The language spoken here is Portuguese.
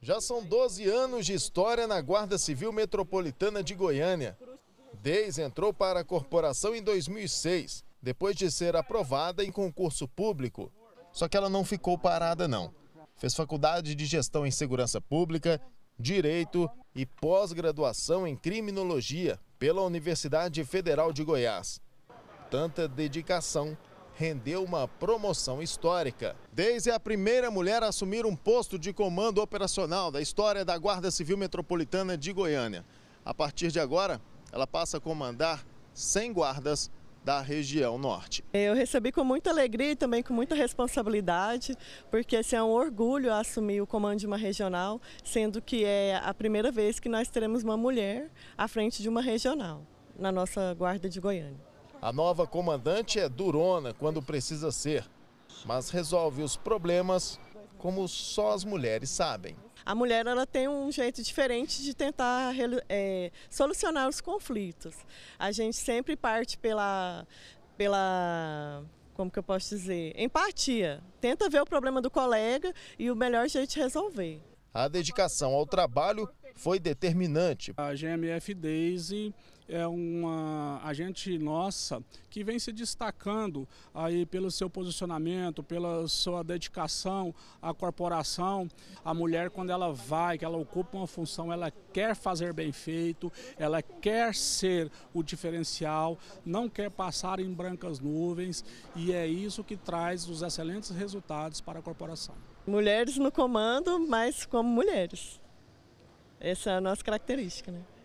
Já são 12 anos de história na Guarda Civil Metropolitana de Goiânia. Deis entrou para a corporação em 2006, depois de ser aprovada em concurso público. Só que ela não ficou parada, não. Fez faculdade de Gestão em Segurança Pública, Direito e pós-graduação em Criminologia pela Universidade Federal de Goiás. Tanta dedicação rendeu uma promoção histórica. Desde a primeira mulher a assumir um posto de comando operacional da história da Guarda Civil Metropolitana de Goiânia. A partir de agora, ela passa a comandar 100 guardas da região norte. Eu recebi com muita alegria e também com muita responsabilidade, porque esse assim, é um orgulho assumir o comando de uma regional, sendo que é a primeira vez que nós teremos uma mulher à frente de uma regional na nossa guarda de Goiânia. A nova comandante é durona quando precisa ser, mas resolve os problemas como só as mulheres sabem. A mulher ela tem um jeito diferente de tentar é, solucionar os conflitos. A gente sempre parte pela, pela como que eu posso dizer, empatia. Tenta ver o problema do colega e o melhor jeito de resolver. A dedicação ao trabalho foi determinante. A GMF Daisy é uma agente nossa que vem se destacando aí pelo seu posicionamento, pela sua dedicação à corporação. A mulher quando ela vai, que ela ocupa uma função, ela quer fazer bem feito, ela quer ser o diferencial, não quer passar em brancas nuvens e é isso que traz os excelentes resultados para a corporação. Mulheres no comando, mas como mulheres. Essa é a nossa característica, né?